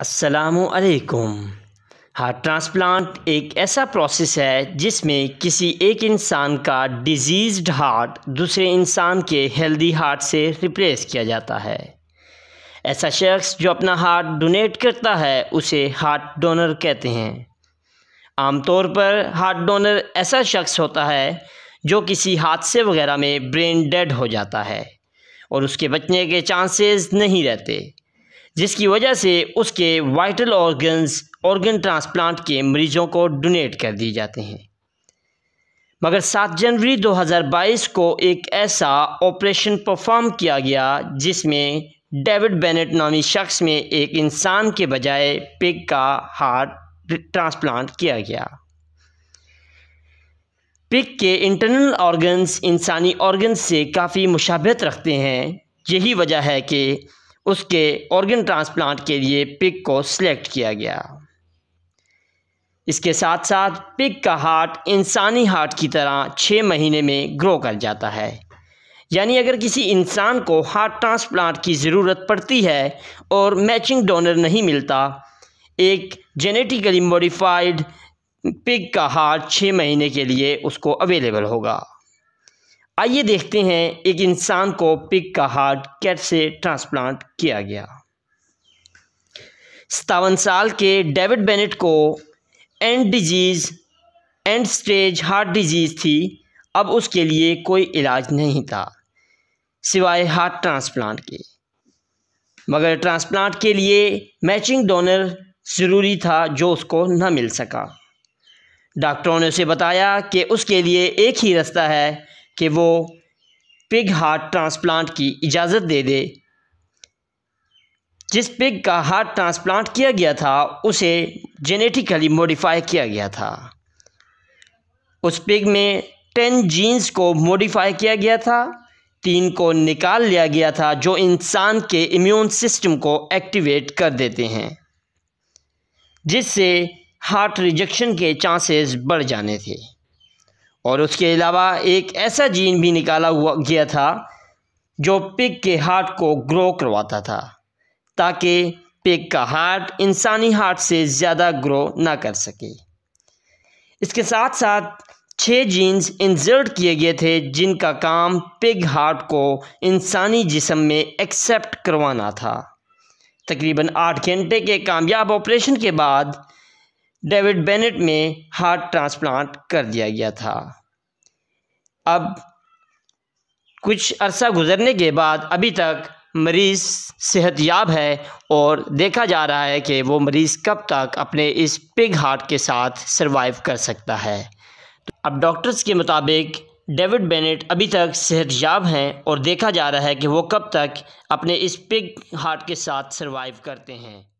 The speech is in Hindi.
असलकुम हार्ट ट्रांसप्लांट एक ऐसा प्रोसेस है जिसमें किसी एक इंसान का डिजीज्ड हार्ट दूसरे इंसान के हेल्दी हार्ट से रिप्लेस किया जाता है ऐसा शख्स जो अपना हार्ट डोनेट करता है उसे हार्ट डोनर कहते हैं आमतौर पर हार्ट डोनर ऐसा शख्स होता है जो किसी हादसे वगैरह में ब्रेन डेड हो जाता है और उसके बचने के चांसेस नहीं रहते जिसकी वजह से उसके वाइटल ऑर्गन्स ऑर्गन ट्रांसप्लांट के मरीजों को डोनेट कर दिए जाते हैं मगर 7 जनवरी 2022 को एक ऐसा ऑपरेशन परफॉर्म किया गया जिसमें डेविड बेनेट नामी शख्स में एक इंसान के बजाय पिग का हार्ट ट्रांसप्लांट किया गया पिक के इंटरनल ऑर्गन्स इंसानी ऑर्गन से काफ़ी मुशाबत रखते हैं यही वजह है कि उसके ऑर्गन ट्रांसप्लांट के लिए पिक को सिलेक्ट किया गया इसके साथ साथ पिक का हार्ट इंसानी हार्ट की तरह छः महीने में ग्रो कर जाता है यानी अगर किसी इंसान को हार्ट ट्रांसप्लांट की ज़रूरत पड़ती है और मैचिंग डोनर नहीं मिलता एक जेनेटिकली मॉडिफाइड पिग का हार्ट छः महीने के लिए उसको अवेलेबल होगा आइए देखते हैं एक इंसान को पिक का हार्ट कैसे ट्रांसप्लांट किया गया सतावन साल के डेविड बेनेट को end disease end stage heart disease थी अब उसके लिए कोई इलाज नहीं था सिवाय हार्ट ट्रांसप्लांट के मगर ट्रांसप्लांट के लिए मैचिंग डोनर ज़रूरी था जो उसको न मिल सका डॉक्टरों ने उसे बताया कि उसके लिए एक ही रास्ता है कि वो पिग हार्ट ट्रांसप्लांट की इजाज़त दे दे जिस पिग का हार्ट ट्रांसप्लांट किया गया था उसे जेनेटिकली मॉडिफाई किया गया था उस पिग में टेन जीन्स को मॉडिफाई किया गया था तीन को निकाल लिया गया था जो इंसान के इम्यून सिस्टम को एक्टिवेट कर देते हैं जिससे हार्ट रिजेक्शन के चांसेस बढ़ जाने थे और उसके अलावा एक ऐसा जीन भी निकाला हुआ गया था जो पिग के हार्ट को ग्रो करवाता था ताकि पिग का हार्ट इंसानी हार्ट से ज़्यादा ग्रो ना कर सके इसके साथ साथ छः जीन्स इंजर्ट किए गए थे जिनका काम पिग हार्ट को इंसानी जिसम में एक्सेप्ट करवाना था तकरीबन आठ घंटे के कामयाब ऑपरेशन के बाद डेविड बेनेट में हार्ट ट्रांसप्लांट कर दिया गया था अब कुछ अरसा गुजरने के बाद अभी तक मरीज़ सेहतयाब है और देखा जा रहा है कि वो मरीज़ कब तक अपने इस पिग हार्ट के साथ सरवाइव कर सकता है तो अब डॉक्टर्स के मुताबिक डेविड बेनेट अभी तक सेहतयाब हैं और देखा जा रहा है कि वो कब तक अपने इस पिग हार्ट के साथ सरवाइव करते हैं